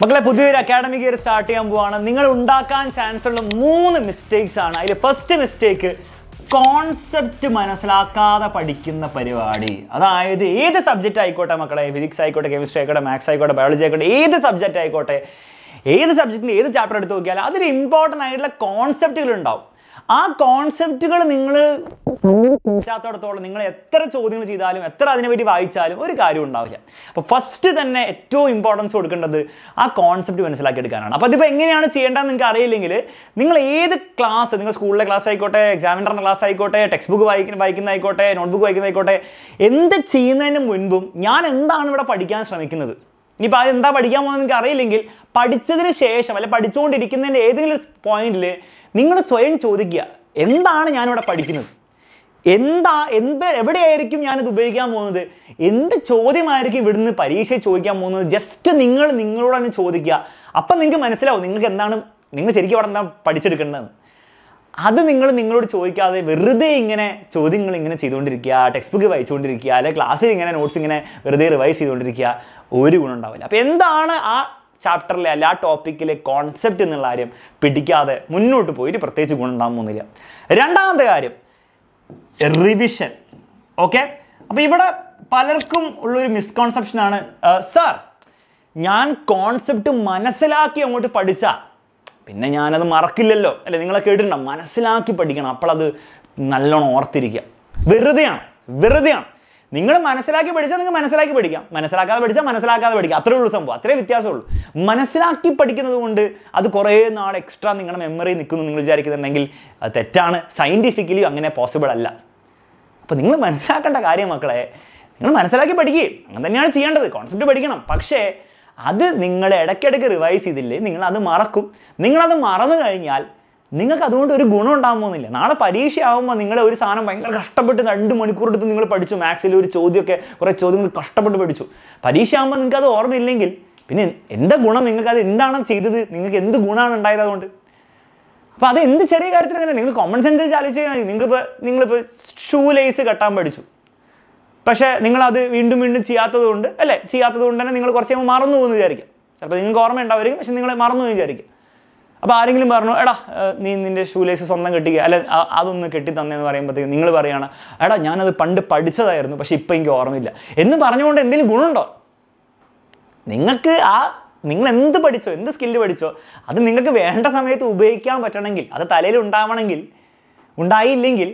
മക്കളെ പുതിയൊരു academic year start ചെയ്യാൻ പോവാണ് നിങ്ങൾ ഉണ്ടാക്കാൻ ചാൻസ് ഉള്ള മൂന്ന് മിസ്റ്റേക്സ് ആണ് അതിൽ ഫസ്റ്റ് മിസ്റ്റേക്ക് കോൺസെപ്റ്റ് മനസ്സിലാക്കാതെ പഠിക്കുന്ന പരിപാടി അതായത് ഏത് സബ്ജക്റ്റ് ആയിക്കോട്ടെ മക്കളെ ഫിസിക്സ് ആയിക്കോട്ടെ കെമിസ്ട്രി ആയിക്കോട്ടെ മാത്സ് ആയിക്കോട്ടെ ബയോളജി ആയിക്കോട്ടെ ഏത് സബ്ജക്റ്റ് ആയിക്കോട്ടെ ഏത് സബ്ജക്റ്റിന് ഏത് ചാപ്റ്റർ എടുത്ത് നോക്കിയാൽ അതിൽ ഇമ്പോർട്ടൻ്റ് ആയിട്ടുള്ള കോൺസെപ്റ്റുകൾ ഉണ്ടാവും ആ കോൺസെപ്റ്റുകൾ നിങ്ങൾ പറ്റാത്തടത്തോളം നിങ്ങൾ എത്ര ചോദ്യങ്ങൾ ചെയ്താലും എത്ര അതിനെപ്പറ്റി വായിച്ചാലും ഒരു കാര്യം ഉണ്ടാവില്ല അപ്പോൾ ഫസ്റ്റ് തന്നെ ഏറ്റവും ഇമ്പോർട്ടൻസ് കൊടുക്കേണ്ടത് ആ കോൺസെപ്റ്റ് മനസ്സിലാക്കിയെടുക്കാനാണ് അപ്പോൾ അതിപ്പോൾ എങ്ങനെയാണ് ചെയ്യേണ്ടതെന്ന് നിങ്ങൾക്ക് അറിയില്ലെങ്കിൽ നിങ്ങൾ ഏത് ക്ലാസ് നിങ്ങൾ സ്കൂളിലെ ക്ലാസ് ആയിക്കോട്ടെ എക്സാമിനറിന്റെ ക്ലാസ് ആയിക്കോട്ടെ ടെക്സ്റ്റ് ബുക്ക് വായിക്കുന്ന വായിക്കുന്നതായിക്കോട്ടെ നോട്ട്ബുക്ക് വായിക്കുന്നതായിക്കോട്ടെ എന്ത് ചെയ്യുന്നതിന് മുൻപും ഞാൻ എന്താണ് ഇവിടെ പഠിക്കാൻ ശ്രമിക്കുന്നത് ഇനിയിപ്പോൾ അതെന്താ പഠിക്കാൻ പോകുന്നത് നിങ്ങൾക്ക് അറിയില്ലെങ്കിൽ പഠിച്ചതിന് ശേഷം അല്ലെ പഠിച്ചുകൊണ്ടിരിക്കുന്നതിൻ്റെ ഏതെങ്കിലും പോയിന്റിൽ നിങ്ങൾ സ്വയം ചോദിക്കുക എന്താണ് ഞാനിവിടെ പഠിക്കുന്നത് എന്താ എന്ത് എവിടെയായിരിക്കും ഞാനിത് ഉപയോഗിക്കാൻ പോകുന്നത് എന്ത് ചോദ്യമായിരിക്കും ഇവിടുന്ന് പരീക്ഷയിൽ ചോദിക്കാൻ പോകുന്നത് ജസ്റ്റ് നിങ്ങൾ നിങ്ങളോട് തന്നെ ചോദിക്കുക അപ്പം നിങ്ങൾക്ക് മനസ്സിലാവും നിങ്ങൾക്ക് എന്താണ് നിങ്ങൾ ശരിക്കും അവിടെ എന്താ പഠിച്ചെടുക്കേണ്ടതെന്ന് അത് നിങ്ങൾ നിങ്ങളോട് ചോദിക്കാതെ വെറുതെ ഇങ്ങനെ ചോദ്യങ്ങൾ ഇങ്ങനെ ചെയ്തുകൊണ്ടിരിക്കുക ടെക്സ്റ്റ് ബുക്ക് വായിച്ചുകൊണ്ടിരിക്കുക അല്ലെങ്കിൽ ക്ലാസ്സിൽ ഇങ്ങനെ നോട്ട്സ് ഇങ്ങനെ വെറുതെ റിവൈസ് ചെയ്തുകൊണ്ടിരിക്കുക ഒരു ഗുണം ഉണ്ടാവില്ല അപ്പോൾ എന്താണ് ആ ചാപ്റ്ററിലെ അല്ല ആ ടോപ്പിക്കിലെ കോൺസെപ്റ്റ് എന്നുള്ള കാര്യം പിടിക്കാതെ മുന്നോട്ട് പോയിട്ട് പ്രത്യേകിച്ച് ഗുണമുണ്ടാകാൻ പോകുന്നില്ല രണ്ടാമത്തെ കാര്യം റിവിഷൻ ഓക്കെ അപ്പോൾ ഇവിടെ പലർക്കും ഉള്ളൊരു മിസ്കോൺസെപ്ഷനാണ് സാർ ഞാൻ കോൺസെപ്റ്റ് മനസ്സിലാക്കി അങ്ങോട്ട് പഠിച്ചാൽ പിന്നെ ഞാനത് മറക്കില്ലല്ലോ അല്ലേ നിങ്ങളെ കേട്ടിട്ടുണ്ടോ മനസ്സിലാക്കി പഠിക്കണം അപ്പോളത് നല്ലോണം ഓർത്തിരിക്കുക വെറുതെയാണ് വെറുതെയാണ് നിങ്ങൾ മനസ്സിലാക്കി പഠിച്ചാൽ നിങ്ങൾക്ക് മനസ്സിലാക്കി പഠിക്കാം മനസ്സിലാക്കാതെ പഠിച്ചാൽ മനസ്സിലാക്കാതെ പഠിക്കാം അത്രേ ഉള്ളൂ സംഭവം അത്രേ വ്യത്യാസമുള്ളൂ മനസ്സിലാക്കി പഠിക്കുന്നത് കൊണ്ട് അത് കുറേ നാൾ എക്സ്ട്രാ നിങ്ങളുടെ മെമ്മറി നിൽക്കുന്നു നിങ്ങൾ വിചാരിക്കുന്നുണ്ടെങ്കിൽ അത് തെറ്റാണ് സയൻറ്റിഫിക്കലി അങ്ങനെ പോസിബിൾ അല്ല അപ്പോൾ നിങ്ങൾ മനസ്സിലാക്കേണ്ട കാര്യം മക്കളെ നിങ്ങൾ മനസ്സിലാക്കി പഠിക്കുകയും അങ്ങനെ തന്നെയാണ് ചെയ്യേണ്ടത് കോൺസെപ്റ്റ് പഠിക്കണം പക്ഷേ അത് നിങ്ങൾ ഇടയ്ക്കിടയ്ക്ക് റിവൈസ് ചെയ്തില്ലേ നിങ്ങൾ അത് മറക്കും നിങ്ങളത് മറന്നു കഴിഞ്ഞാൽ നിങ്ങൾക്ക് അതുകൊണ്ട് ഒരു ഗുണം ഉണ്ടാകാൻ പോകുന്നില്ല നാളെ പരീക്ഷയാകുമ്പോൾ നിങ്ങൾ ഒരു സാധനം ഭയങ്കര കഷ്ടപ്പെട്ട് രണ്ട് മണിക്കൂർ എടുത്ത് നിങ്ങൾ പഠിച്ചു മാത്സിൽ ഒരു ചോദ്യമൊക്കെ കുറേ ചോദ്യങ്ങൾ കഷ്ടപ്പെട്ട് പഠിച്ചു പരീക്ഷയാകുമ്പോൾ നിങ്ങൾക്ക് അത് ഓർമ്മയില്ലെങ്കിൽ പിന്നെ എന്താ ഗുണം നിങ്ങൾക്ക് അത് എന്താണ് ചെയ്തത് നിങ്ങൾക്ക് എന്ത് ഗുണമാണ് ഉണ്ടായത് അതുകൊണ്ട് അപ്പോൾ അത് എന്ത് ചെറിയ കാര്യത്തിലങ്ങനെ നിങ്ങൾ കോമൺ സെൻസ് വെച്ച് ആലോചിച്ച് നിങ്ങളിപ്പോൾ നിങ്ങളിപ്പോൾ ഷൂ ലേസ് കെട്ടാൻ പഠിച്ചു പക്ഷേ നിങ്ങളത് വീണ്ടും വീണ്ടും ചെയ്യാത്തതുകൊണ്ട് അല്ലേ ചെയ്യാത്തതുകൊണ്ട് തന്നെ നിങ്ങൾ കുറച്ച് നമ്മൾ മറന്നു പോകുന്നു വിചാരിക്കും ചിലപ്പോൾ നിങ്ങൾക്ക് ഓർമ്മ ഉണ്ടാവുമായിരിക്കും പക്ഷെ നിങ്ങൾ മറന്നു പോയി വിചാരിക്കും അപ്പോൾ ആരെങ്കിലും പറഞ്ഞു എടാ നീ നിൻ്റെ ഷൂലേസ് സ്വന്തം കെട്ടിക്കുക അല്ലെ അതൊന്ന് കെട്ടി തന്നെന്ന് പറയുമ്പോഴത്തേക്ക് നിങ്ങൾ പറയുകയാണ് എടാ ഞാനത് പണ്ട് പഠിച്ചതായിരുന്നു പക്ഷെ ഇപ്പം എനിക്ക് ഓർമ്മയില്ല എന്ന് പറഞ്ഞുകൊണ്ട് എന്തെങ്കിലും ഗുണമുണ്ടോ നിങ്ങൾക്ക് ആ നിങ്ങൾ എന്ത് പഠിച്ചോ എന്ത് സ്കില്ല് പഠിച്ചോ അത് നിങ്ങൾക്ക് വേണ്ട സമയത്ത് ഉപയോഗിക്കാൻ പറ്റണമെങ്കിൽ അത് തലയിൽ ഉണ്ടാവണമെങ്കിൽ ഉണ്ടായില്ലെങ്കിൽ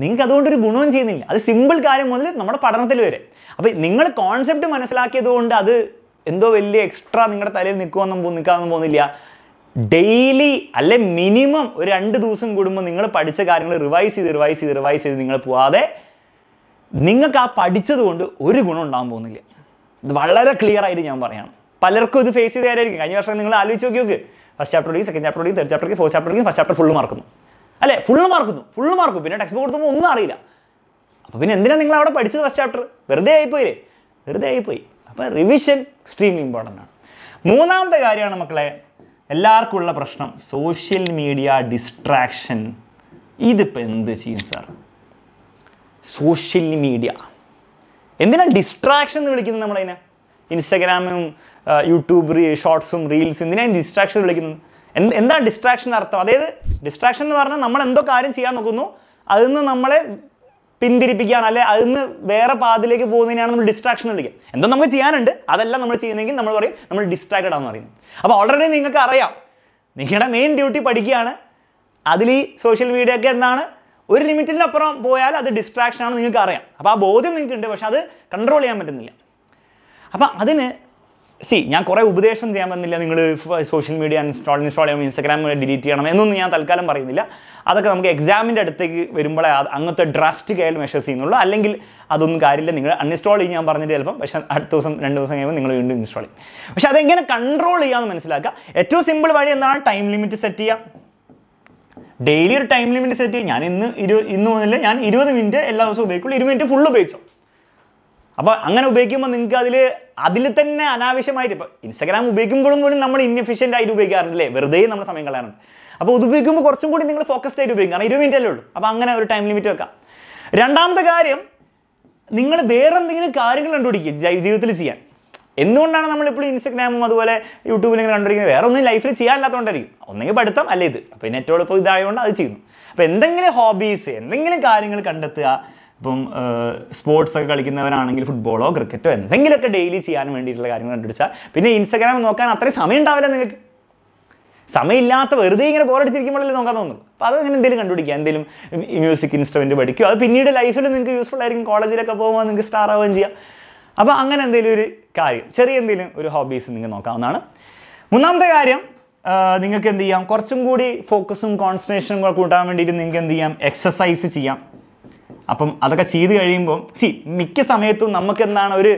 നിങ്ങൾക്ക് അതുകൊണ്ട് ഒരു ഗുണവും ചെയ്യുന്നില്ല അത് സിമ്പിൾ കാര്യം മുതൽ നമ്മുടെ പഠനത്തിൽ വരെ അപ്പോൾ നിങ്ങൾ കോൺസെപ്റ്റ് മനസ്സിലാക്കിയത് കൊണ്ട് അത് എന്തോ വലിയ എക്സ്ട്രാ നിങ്ങളുടെ തലയിൽ നിൽക്കുമെന്നും നിൽക്കാമെന്നും പോകുന്നില്ല ഡെയിലി അല്ലെ മിനിമം ഒരു രണ്ട് ദിവസം കൂടുമ്പോൾ നിങ്ങൾ പഠിച്ച കാര്യങ്ങൾ റിവൈസ് ചെയ്ത് റിവൈസ് ചെയ്ത് റിവൈസ് ചെയ്ത് നിങ്ങൾ പോവാതെ നിങ്ങൾക്ക് ആ പഠിച്ചത് കൊണ്ട് ഒരു ഗുണം ഉണ്ടാകാൻ പോകുന്നില്ല ഇത് വളരെ ക്ലിയർ ആയിട്ട് ഞാൻ പറയാം പലർക്കും ഇത് ഫേസ് ചെയ്തായിരിക്കും കഴിഞ്ഞ വർഷം നിങ്ങൾ ആലോചിച്ച് നോക്കി നോക്ക് ഫസ്റ്റ് ചാപ്റ്റർ പഠിക്കും സെക്കൻഡ് ചാപ്റ്റർ പഠിക്കും തേർഡ് ചാപ്റ്റർ പഠിക്കും ഫോർത്ത് ചാപ്റ്റർ പഠിക്കും ഫസ്റ്റ് ചാപ്റ്റർ ഫുൾ മറക്കുന്നു അല്ലേ ഫുൾ മാർക്കുന്നു ഫുൾ മാർക്കും പിന്നെ ടെക്സ്റ്റ് ബുക്ക് കൊടുത്തുമ്പോൾ ഒന്നും അറിയില്ല അപ്പോൾ പിന്നെ എന്തിനാണ് നിങ്ങൾ അവിടെ പഠിച്ചത് ഫസ്റ്റ് ചാപ്റ്റർ വെറുതെ ആയിപ്പോയില്ലേ വെറുതെ ആയിപ്പോയി അപ്പോൾ റിവിഷൻ എക്സ്ട്രീംലി ഇമ്പോർട്ടൻ്റ് ആണ് മൂന്നാമത്തെ കാര്യമാണ് മക്കളെ എല്ലാവർക്കും ഉള്ള പ്രശ്നം സോഷ്യൽ മീഡിയ ഡിസ്ട്രാക്ഷൻ ഇതിപ്പോൾ എന്ത് ചെയ്യും സാർ സോഷ്യൽ മീഡിയ എന്തിനാണ് ഡിസ്ട്രാക്ഷൻ എന്ന് വിളിക്കുന്നത് നമ്മളതിനെ ഇൻസ്റ്റഗ്രാമും യൂട്യൂബ് ഷോർട്സും റീൽസും എന്തിനാണ് ഡിസ്ട്രാക്ഷൻ വിളിക്കുന്നത് എന്ത് എന്താണ് ഡിസ്ട്രാക്ഷൻ അർത്ഥം അതായത് ഡിസ്ട്രാക്ഷൻ എന്ന് പറഞ്ഞാൽ നമ്മൾ എന്തോ കാര്യം ചെയ്യാൻ നോക്കുന്നു അതിൽ നിന്ന് നമ്മളെ പിന്തിരിപ്പിക്കുകയാണ് അല്ലെ അതിൽ നിന്ന് വേറെ പാതിലേക്ക് പോകുന്നതിനാണ് നമ്മൾ ഡിസ്ട്രാക്ഷൻ എന്ന് വിളിക്കുക എന്തോ നമുക്ക് ചെയ്യാനുണ്ട് അതെല്ലാം നമ്മൾ ചെയ്യുന്നെങ്കിൽ നമ്മൾ പറയും നമ്മൾ ഡിസ്ട്രാക്റ്റഡ് ആണെന്ന് പറയും അപ്പോൾ ഓൾറെഡി നിങ്ങൾക്ക് അറിയാം നിങ്ങളുടെ മെയിൻ ഡ്യൂട്ടി പഠിക്കുകയാണ് അതിൽ ഈ സോഷ്യൽ മീഡിയ ഒക്കെ എന്താണ് ഒരു ലിമിറ്റിൻ്റെ അപ്പുറം പോയാൽ അത് ഡിസ്ട്രാക്ഷനാണ് നിങ്ങൾക്ക് അറിയാം അപ്പോൾ ആ ബോധ്യം നിങ്ങൾക്കുണ്ട് പക്ഷെ അത് കൺട്രോൾ ചെയ്യാൻ പറ്റുന്നില്ല അപ്പം അതിന് സി ഞാൻ കുറേ ഉപദേശം ചെയ്യാൻ പറ്റുന്നില്ല നിങ്ങൾ സോഷ്യൽ മീഡിയ ഇൻസ്റ്റാൾ ഇൻസ്റ്റാൾ ചെയ്യണം ഇൻസ്റ്റാഗ്രാം ഡിലീറ്റ് ചെയ്യണം എന്നൊന്നും ഞാൻ തൽക്കാലം പറയുന്നില്ല അതൊക്കെ നമുക്ക് എക്സാമിൻ്റെ അടുത്തേക്ക് വരുമ്പോഴേ അങ്ങനത്തെ ഡ്രാസ്റ്റിക് ആയിട്ട് മെഷേഴ്സ് ചെയ്യുന്നുള്ളൂ അല്ലെങ്കിൽ അതൊന്നും കാര്യമില്ല നിങ്ങൾ അൺഇൻസ്റ്റാൾ ചെയ്യും ഞാൻ പറഞ്ഞിട്ട് ചിലപ്പം പക്ഷേ അടുത്ത ദിവസം രണ്ട് ദിവസം കഴിയുമ്പോൾ നിങ്ങൾ വീണ്ടും ഇൻസ്റ്റാൾ ചെയ്യും പക്ഷേ അതെങ്ങനെ കൺട്രോൾ ചെയ്യാമെന്ന് മനസ്സിലാക്കുക ഏറ്റവും സിമ്പിൾ വഴി എന്താണ് ടൈം ലിമിറ്റ് സെറ്റ് ചെയ്യുക ഡെയിലി ഒരു ടൈം ലിമിറ്റ് സെറ്റ് ചെയ്യും ഞാൻ ഇന്ന് ഇരു ഇന്ന് മുതൽ ഞാൻ ഇരുപത് മിനിറ്റ് എല്ലാ ദിവസവും ഉപയോഗിക്കുള്ളൂ ഇരുപത് മിനിറ്റ് ഫുൾ ഉപയോഗിച്ചോ അപ്പോൾ അങ്ങനെ ഉപയോഗിക്കുമ്പോൾ നിങ്ങൾക്ക് അതിൽ അതിൽ തന്നെ അനാവശ്യമായിട്ട് ഇപ്പോൾ ഇൻസ്റ്റാഗ്രാം ഉപയോഗിക്കുമ്പോഴും പോലും നമ്മൾ ഇൻഎഫിഷ്യൻ്റ് ആയിട്ട് ഉപയോഗിക്കാറുണ്ട് അല്ലേ വെറുതെ നമ്മൾ സമയം കളയാറുണ്ട് അപ്പോൾ ഇത് ഉപയോഗിക്കുമ്പോൾ കുറച്ചും കൂടി നിങ്ങൾ ഫോക്കസ്ഡ് ആയിട്ട് ഉപയോഗിക്കും കാരണം ഇരുപത് മിനിറ്റ് അല്ലേ ഉള്ളൂ അപ്പോൾ അങ്ങനെ ഒരു ടൈം ലിമിറ്റ് വെക്കാം രണ്ടാമത്തെ കാര്യം നിങ്ങൾ വേറെ എന്തെങ്കിലും കാര്യങ്ങൾ കണ്ടുപിടിക്കുക ജീവിതത്തിൽ ചെയ്യാൻ എന്തുകൊണ്ടാണ് നമ്മളിപ്പോഴും ഇൻസ്റ്റഗ്രാമും അതുപോലെ യൂട്യൂബിലും കണ്ടുപിടിക്കുന്നത് വേറെ ഒന്നും ലൈഫിൽ ചെയ്യാനില്ലാത്തതുകൊണ്ടായിരിക്കും ഒന്നെങ്കിൽ പഠിത്തം അല്ലേ ഇത് അപ്പോൾ നെറ്റോൾ ഇപ്പോൾ ഇതായതുകൊണ്ട് അത് ചെയ്യുന്നു അപ്പോൾ എന്തെങ്കിലും ഹോബീസ് എന്തെങ്കിലും കാര്യങ്ങൾ കണ്ടെത്തുക ഇപ്പം സ്പോർട്സ് ഒക്കെ കളിക്കുന്നവരാണെങ്കിൽ ഫുട്ബോളോ ക്രിക്കറ്റോ എന്തെങ്കിലുമൊക്കെ ഡെയിലി ചെയ്യാൻ വേണ്ടിയിട്ടുള്ള കാര്യങ്ങൾ കണ്ടുപിടിച്ചാൽ പിന്നെ ഇൻസ്റ്റാഗ്രാം നോക്കാൻ അത്രയും സമയം ഉണ്ടാവില്ല നിങ്ങൾക്ക് സമയമില്ലാത്ത വെറുതെ ഇങ്ങനെ ബോറടിച്ചിരിക്കുമ്പോഴല്ലേ നോക്കാൻ തോന്നുന്നു അപ്പോൾ അത് അങ്ങനെ എന്തെങ്കിലും കണ്ടുപിടിക്കുക എന്തെങ്കിലും മ്യൂസിക് ഇൻസ്ട്രുമെൻറ്റ് പഠിക്കുക അത് പിന്നീട് ലൈഫിൽ നിങ്ങൾക്ക് യൂസ്ഫുൾ ആയിരിക്കും കോളേജിലൊക്കെ പോകുമ്പോൾ നിങ്ങൾക്ക് സ്റ്റാർ ആവുകയും ചെയ്യാം അപ്പോൾ അങ്ങനെ എന്തെങ്കിലും ഒരു കാര്യം ചെറിയ എന്തെങ്കിലും ഒരു ഹോബീസ് നിങ്ങൾ നോക്കാവുന്നതാണ് മൂന്നാമത്തെ കാര്യം നിങ്ങൾക്ക് എന്ത് ചെയ്യാം കുറച്ചും കൂടി ഫോക്കസും കോൺസെൻട്രേഷനും കൂട്ടാൻ വേണ്ടിയിട്ട് നിങ്ങൾക്ക് എന്ത് ചെയ്യാം എക്സസൈസ് ചെയ്യാം അപ്പം അതൊക്കെ ചെയ്ത് കഴിയുമ്പോൾ സി മിക്ക സമയത്തും നമുക്ക് എന്താണ് ഒരു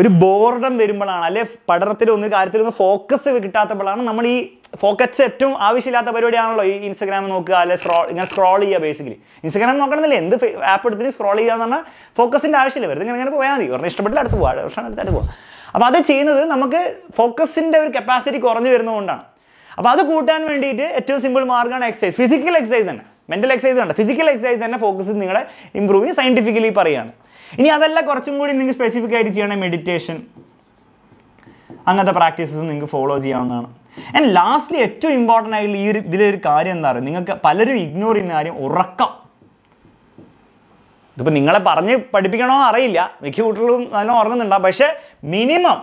ഒരു ബോർഡം വരുമ്പോഴാണ് അല്ലെ പഠനത്തിലൊന്നും ഒന്ന് ഫോക്കസ് കിട്ടാത്തപ്പോഴാണ് നമ്മൾ ഈ ഫോക്കസ് ഏറ്റവും ആവശ്യമില്ലാത്ത പരിപാടിയാണല്ലോ ഈ ഇൻസ്റ്റാഗ്രാം നോക്കുക അല്ലെ സ്ക്രോൾ ഇങ്ങനെ സ്ക്രോൾ ചെയ്യുക ബേസിക്കലി ഇൻസ്റ്റാഗ്രാം നോക്കണമെന്നില്ല എന്ത് ആപ്പ് എടുത്തിട്ട് സ്ക്രോൾ ചെയ്യുക എന്ന് പറഞ്ഞാൽ ഫോക്കസിൻ്റെ ആവശ്യമില്ല വെറുതെ ഇങ്ങനെ ഇങ്ങനെ പോയാൽ മതി ഒരെണ്ണം ഇഷ്ടപ്പെട്ടില്ല അടുത്ത് പോകാം വർഷം അടുത്തായിട്ട് പോകാം അപ്പോൾ അത് ചെയ്യുന്നത് നമുക്ക് ഫോക്കസിൻ്റെ ഒരു കപ്പാസിറ്റി കുറഞ്ഞു വരുന്നതുകൊണ്ടാണ് അപ്പോൾ അത് കൂട്ടാൻ വേണ്ടിയിട്ട് ഏറ്റവും സിമ്പിൾ മാർഗ്ഗമാണ് എക്സസൈസ് ഫിസിക്കൽ എക്സസൈസ് തന്നെ മെൻ്റൽ എക്സസൈസ് വേണ്ട ഫിസിക്കൽ എക്സസൈസ് തന്നെ ഫോക്കസ് നിങ്ങളെ ഇമ്പ്രൂവ് ചെയ്യും സയൻറ്റിഫിക്കലി പറയുകയാണ് ഇനി അതല്ല കുറച്ചും കൂടി നിങ്ങൾക്ക് സ്പെസിഫിക് ആയിട്ട് ചെയ്യണം മെഡിറ്റേഷൻ അങ്ങനത്തെ പ്രാക്ടീസസ് നിങ്ങൾക്ക് ഫോളോ ചെയ്യാവുന്നതാണ് ആൻഡ് ലാസ്റ്റ്ലി ഏറ്റവും ഇമ്പോർട്ടൻ്റ് ആയിട്ടുള്ള ഈ ഒരു ഇതിലൊരു കാര്യം എന്താ പറയുക നിങ്ങൾക്ക് പലരും ഇഗ്നോർ ചെയ്യുന്ന കാര്യം ഉറക്കം ഇതിപ്പോൾ നിങ്ങളെ പറഞ്ഞ് പഠിപ്പിക്കണമെന്ന് അറിയില്ല മിക്ക കൂട്ടികളും നല്ല ഉറങ്ങുന്നുണ്ട് പക്ഷേ മിനിമം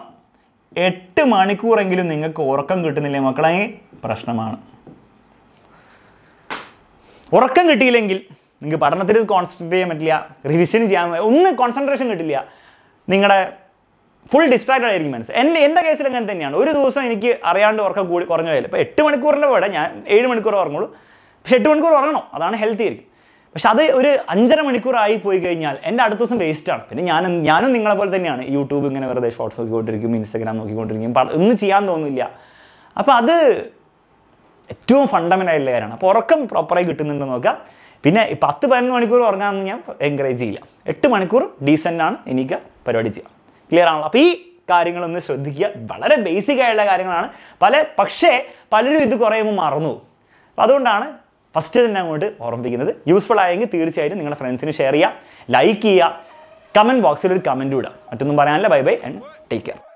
എട്ട് മണിക്കൂറെങ്കിലും നിങ്ങൾക്ക് ഉറക്കം കിട്ടുന്നില്ലേ മക്കളെ പ്രശ്നമാണ് ഉറക്കം കിട്ടിയില്ലെങ്കിൽ നിങ്ങൾക്ക് പഠനത്തിൽ കോൺസെൻട്രേറ്റ് ചെയ്യാൻ പറ്റില്ല റിവിഷൻ ചെയ്യാൻ ഒന്നും കോൺസെൻട്രേഷൻ കിട്ടില്ല നിങ്ങളുടെ ഫുൾ ഡിസ്ട്രാക്റ്റഡ് ആയിരിക്കും മനസ്സ് എൻ്റെ എൻ്റെ കേസിൽ അങ്ങനെ തന്നെയാണ് ഒരു ദിവസം എനിക്ക് അറിയാണ്ട് ഉറക്കം കൂടി കുറഞ്ഞു പോയാലും ഇപ്പോൾ എട്ട് മണിക്കൂറിൻ്റെ കൂടെ ഞാൻ ഏഴ് മണിക്കൂർ ഉറങ്ങുള്ളൂ പക്ഷേ എട്ട് മണിക്കൂർ ഉറങ്ങണം അതാണ് ഹെൽത്തി ആയിരിക്കും പക്ഷേ അത് ഒരു അഞ്ചര മണിക്കൂറായി പോയി കഴിഞ്ഞാൽ എൻ്റെ അടുത്ത ദിവസം വേസ്റ്റാണ് പിന്നെ ഞാൻ ഞാനും നിങ്ങളെ പോലെ തന്നെയാണ് യൂട്യൂബ് ഇങ്ങനെ വെറുതെ ഷോർട്സ് നോക്കിക്കൊണ്ടിരിക്കും ഇൻസ്റ്റാഗ്രാം നോക്കിക്കൊണ്ടിരിക്കും ഒന്നും ചെയ്യാൻ തോന്നുന്നില്ല അപ്പോൾ അത് ഏറ്റവും ഫണ്ടമെൻ്റ് ആയിട്ടുള്ള കാര്യമാണ് അപ്പോൾ ഉറക്കം പ്രോപ്പറായി കിട്ടുന്നുണ്ടെന്ന് നോക്കുക പിന്നെ പത്ത് പതിനൊന്ന് മണിക്കൂർ ഉറങ്ങാമെന്ന് ഞാൻ എൻകറേജ് ചെയ്യില്ല എട്ട് മണിക്കൂർ ഡീസൻ്റ് ആണ് എനിക്ക് പരിപാടി ചെയ്യാം ക്ലിയർ ആണല്ലോ അപ്പോൾ ഈ കാര്യങ്ങളൊന്ന് ശ്രദ്ധിക്കുക വളരെ ബേസിക് ആയിട്ടുള്ള കാര്യങ്ങളാണ് പല പക്ഷേ പലരും ഇത് കുറേ മറന്നു അതുകൊണ്ടാണ് ഫസ്റ്റ് തന്നെ അങ്ങോട്ട് ഓർമ്മിപ്പിക്കുന്നത് യൂസ്ഫുൾ ആയെങ്കിൽ തീർച്ചയായിട്ടും നിങ്ങളുടെ ഫ്രണ്ട്സിന് ഷെയർ ചെയ്യുക ലൈക്ക് ചെയ്യുക കമൻറ്റ് ബോക്സിൽ ഒരു കമൻറ്റ് വിടുക മറ്റൊന്നും പറയാനില്ല bye bye and take care